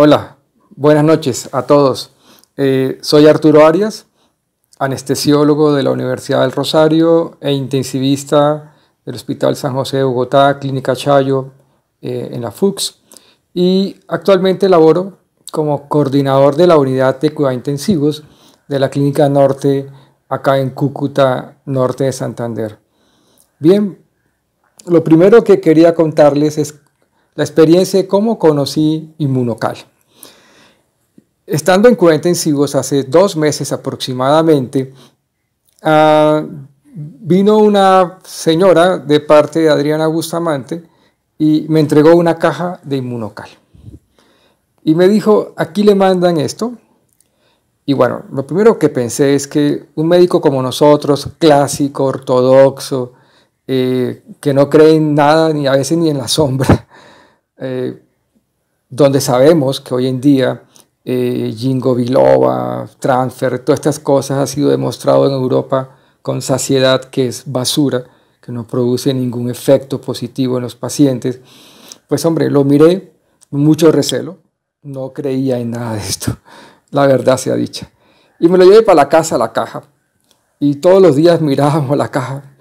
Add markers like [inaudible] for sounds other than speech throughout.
Hola, buenas noches a todos. Eh, soy Arturo Arias, anestesiólogo de la Universidad del Rosario e intensivista del Hospital San José de Bogotá, Clínica Chayo, eh, en la FUCS. Y actualmente laboro como coordinador de la unidad de cuidados intensivos de la Clínica Norte, acá en Cúcuta, norte de Santander. Bien, lo primero que quería contarles es la experiencia de cómo conocí Inmunocal. Estando en en intensivos hace dos meses aproximadamente, ah, vino una señora de parte de Adriana Bustamante y me entregó una caja de Inmunocal. Y me dijo, aquí le mandan esto. Y bueno, lo primero que pensé es que un médico como nosotros, clásico, ortodoxo, eh, que no cree en nada, ni a veces ni en la sombra, eh, donde sabemos que hoy en día eh, Jingo Biloba, Transfer, todas estas cosas ha sido demostrado en Europa con saciedad que es basura, que no produce ningún efecto positivo en los pacientes. Pues hombre, lo miré con mucho recelo, no creía en nada de esto, la verdad sea dicha. Y me lo llevé para la casa, la caja. Y todos los días mirábamos la caja.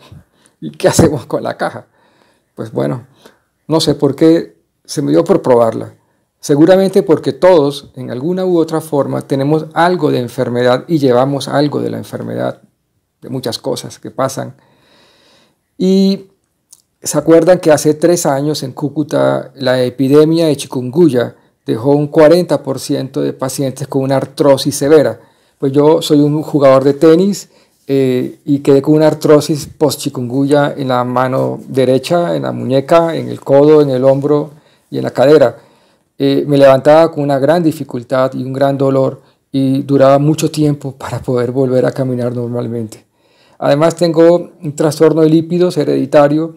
¿Y qué hacemos con la caja? Pues bueno, no sé por qué se me dio por probarla. Seguramente porque todos, en alguna u otra forma, tenemos algo de enfermedad y llevamos algo de la enfermedad, de muchas cosas que pasan. Y se acuerdan que hace tres años en Cúcuta la epidemia de chikungunya dejó un 40% de pacientes con una artrosis severa. Pues yo soy un jugador de tenis eh, y quedé con una artrosis post-chikungunya en la mano derecha, en la muñeca, en el codo, en el hombro, y en la cadera. Eh, me levantaba con una gran dificultad y un gran dolor y duraba mucho tiempo para poder volver a caminar normalmente. Además tengo un trastorno de lípidos hereditario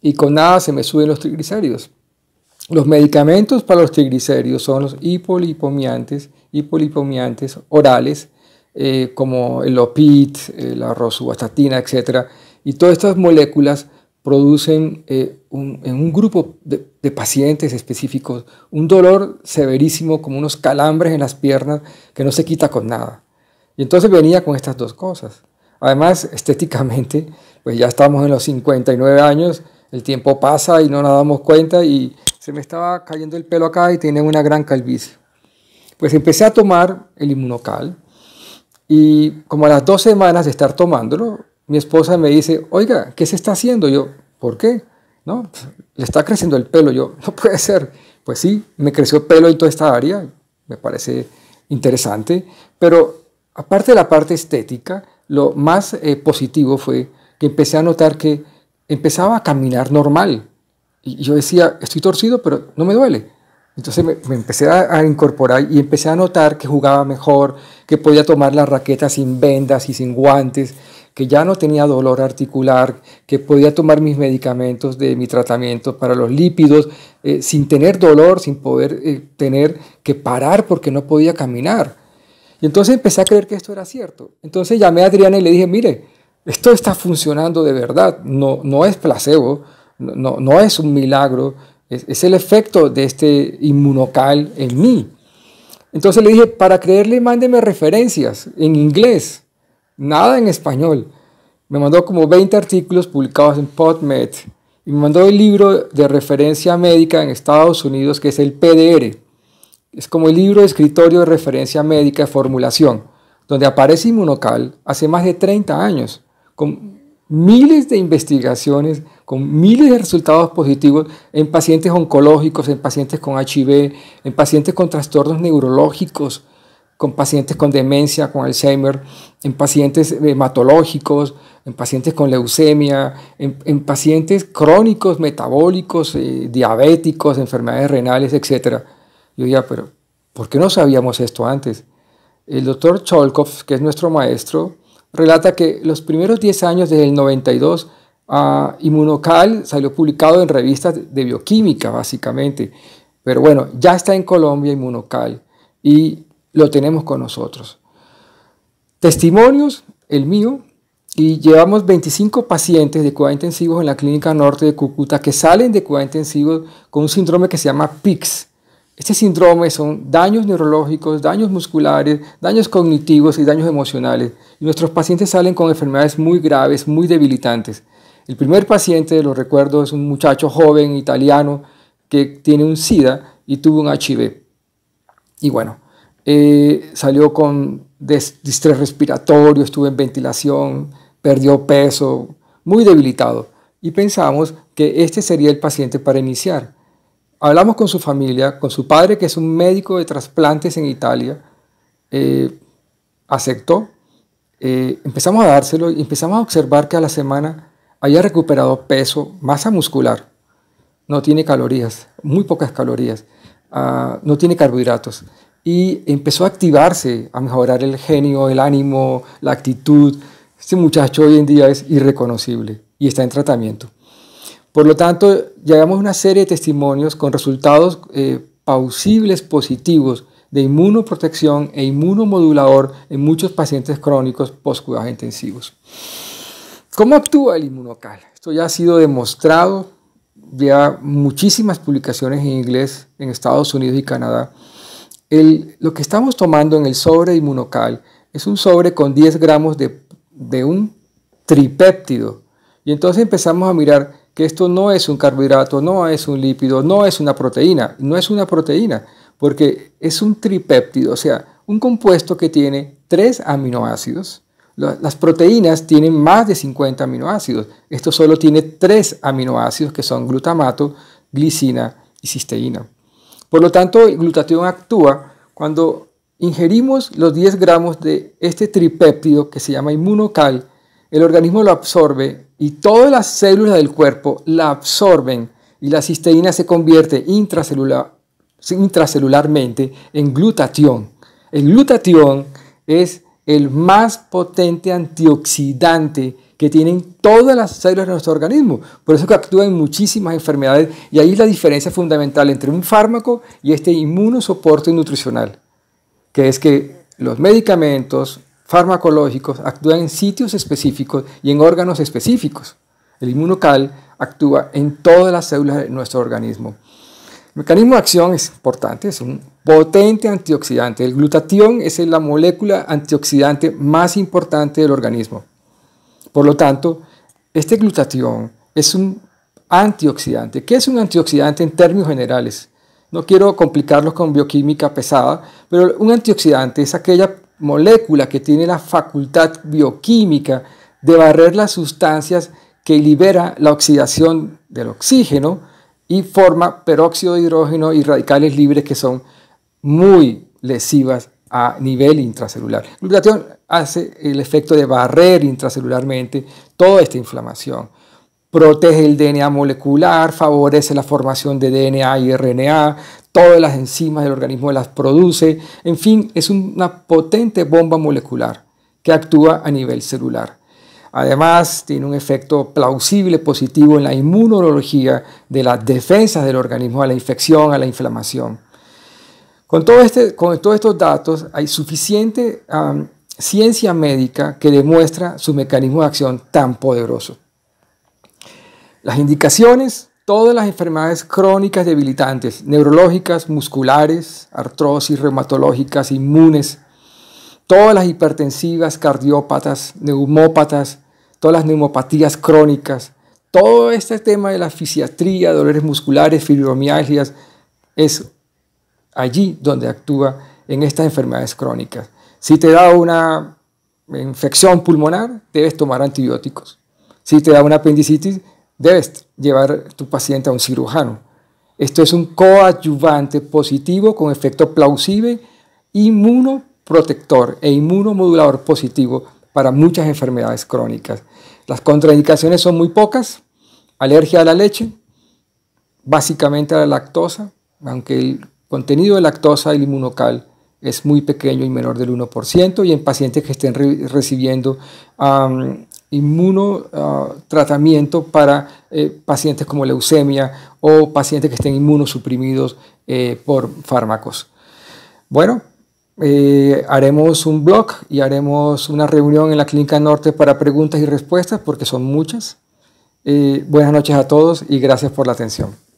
y con nada se me suben los triglicéridos. Los medicamentos para los triglicéridos son los hipolipomiantes, hipolipomiantes orales, eh, como el Lopit, eh, la rosuvastatina, etc. Y todas estas moléculas producen en un grupo de, pacientes específicos un dolor severísimo, como unos calambres en las piernas que no se quita con nada. Y entonces venía con estas dos cosas. Además, [laughs] estéticamente, pues ya estamos en los 59 años, el tiempo pasa y no nos damos cuenta y se me estaba cayendo el pelo acá y tenía una gran calvicie. Pues empecé a tomar el inmunocal y como a las dos semanas de estar tomándolo, mi esposa me dice, oiga, ¿qué se está haciendo? Yo, ¿por qué? ¿no? Le está creciendo el pelo, yo, no puede ser. Pues sí, me creció el pelo en toda esta área, me parece interesante, pero aparte de la parte estética, lo más eh, positivo fue que empecé a notar que empezaba a caminar normal. Y yo decía, estoy torcido, pero no me duele. Entonces me, empecé a, a, incorporar y empecé a notar que jugaba mejor, que podía tomar la raqueta sin vendas y sin guantes, que ya no tenía dolor articular, que podía tomar mis medicamentos de mi tratamiento para los lípidos eh, sin tener dolor, sin poder eh, tener que parar porque no podía caminar. Y entonces empecé a creer que esto era cierto. Entonces llamé a Adriana y le dije, mire, esto está funcionando de verdad, no, no es placebo, no, no es un milagro, es, es el efecto de este inmunocal en mí. Entonces le dije, para creerle, mándeme referencias en inglés nada en español. Me mandó como 20 artículos publicados en PubMed y me mandó el libro de referencia médica en Estados Unidos que es el PDR. Es como el libro de escritorio de referencia médica de formulación, donde aparece Inmunocal hace más de 30 años, con miles de investigaciones, con miles de resultados positivos en pacientes oncológicos, en pacientes con HIV, en pacientes con trastornos neurológicos, con pacientes con demencia, con Alzheimer, en pacientes hematológicos, en pacientes con leucemia, en, pacientes crónicos, metabólicos, eh, diabéticos, enfermedades renales, etc. Yo diría, pero ¿por qué no sabíamos esto antes? El doctor Cholkov, que es nuestro maestro, relata que los primeros 10 años desde el 92 Inmunocal salió publicado en revistas de bioquímica, básicamente. Pero bueno, ya está en Colombia Inmunocal y lo tenemos con nosotros. Testimonios, el mío, y llevamos 25 pacientes de cuidado intensivos en la clínica norte de Cúcuta que salen de cuidado intensivos con un síndrome que se llama PICS. Este síndrome son daños neurológicos, daños musculares, daños cognitivos y daños emocionales. Y nuestros pacientes salen con enfermedades muy graves, muy debilitantes. El primer paciente, lo recuerdo, es un muchacho joven italiano que tiene un SIDA y tuvo un HIV. Y bueno, eh, salió con distrés respiratorio, estuvo en ventilación, perdió peso, muy debilitado. Y pensamos que este sería el paciente para iniciar. Hablamos con su familia, con su padre, que es un médico de trasplantes en Italia, eh, aceptó, eh, empezamos a dárselo y empezamos a observar que a la semana había recuperado peso, masa muscular, no tiene calorías, muy pocas calorías, ah, no tiene carbohidratos y empezó a activarse, a mejorar el genio, el ánimo, la actitud. Este muchacho hoy en día es irreconocible y está en tratamiento. Por lo tanto, llegamos a una serie de testimonios con resultados eh, pausibles positivos de inmunoprotección e inmunomodulador en muchos pacientes crónicos postcuidados intensivos. ¿Cómo actúa el inmunocal? Esto ya ha sido demostrado, ya muchísimas publicaciones en inglés en Estados Unidos y Canadá lo que estamos tomando en el sobre inmunocal es un sobre con 10 gramos de, de un tripéptido. Y entonces empezamos a mirar que esto no es un carbohidrato, no es un lípido, no es una proteína, no es una proteína, porque es un tripéptido, o sea, un compuesto que tiene tres aminoácidos. Las proteínas tienen más de 50 aminoácidos. Esto solo tiene tres aminoácidos que son glutamato, glicina y cisteína. Por lo tanto, el glutatión actúa cuando ingerimos los 10 gramos de este tripéptido que se llama inmunocal, el organismo lo absorbe y todas las células del cuerpo la absorben y la cisteína se convierte intracelularmente en glutatión. El glutatión es el más potente antioxidante que tienen todas las células de nuestro organismo. Por eso que actúan en muchísimas enfermedades y ahí es la diferencia fundamental entre un fármaco y este inmunosoporte nutricional, que es que los medicamentos farmacológicos actúan en sitios específicos y en órganos específicos. El inmunocal actúa en todas las células de nuestro organismo. El mecanismo de acción es importante, es un potente antioxidante. El glutatión es la molécula antioxidante más importante del organismo. Por lo tanto, este glutatión es un antioxidante. ¿Qué es un antioxidante en términos generales? No quiero complicarlos con bioquímica pesada, pero un antioxidante es aquella molécula que tiene la facultad bioquímica de barrer las sustancias que libera la oxidación del oxígeno y forma peróxido de hidrógeno y radicales libres que son muy lesivas a nivel intracelular. La hace el efecto de barrer intracelularmente toda esta inflamación. Protege el DNA molecular, favorece la formación de DNA y RNA, todas las enzimas del organismo las produce, en fin, es una potente bomba molecular que actúa a nivel celular. Además, tiene un efecto plausible positivo en la inmunología de las defensas del organismo a la infección, a la inflamación. Este, con, todos estos datos hay suficiente ciencia médica que demuestra su mecanismo de acción tan poderoso. Las indicaciones, todas las enfermedades crónicas debilitantes, neurológicas, musculares, artrosis, reumatológicas, inmunes, todas las hipertensivas, cardiópatas, neumópatas, todas las neumopatías crónicas, todo este tema de la fisiatría, dolores musculares, fibromialgias, eso, allí donde actúa en estas enfermedades crónicas. Si te da una infección pulmonar, debes tomar antibióticos. Si te da una apendicitis, debes llevar tu paciente a un cirujano. Esto es un coadyuvante positivo con efecto plausible, inmunoprotector e inmunomodulador positivo para muchas enfermedades crónicas. Las contraindicaciones son muy pocas. Alergia a la leche, básicamente a la lactosa, aunque el contenido de lactosa y inmunocal es muy pequeño y menor del 1%, y en pacientes que estén recibiendo inmunotratamiento ah, para eh, pacientes como leucemia o pacientes que estén inmunosuprimidos eh, por fármacos. Bueno, eh, haremos un blog y haremos una reunión en la Clínica Norte para preguntas y respuestas porque son muchas. buenas noches a todos y gracias por la atención.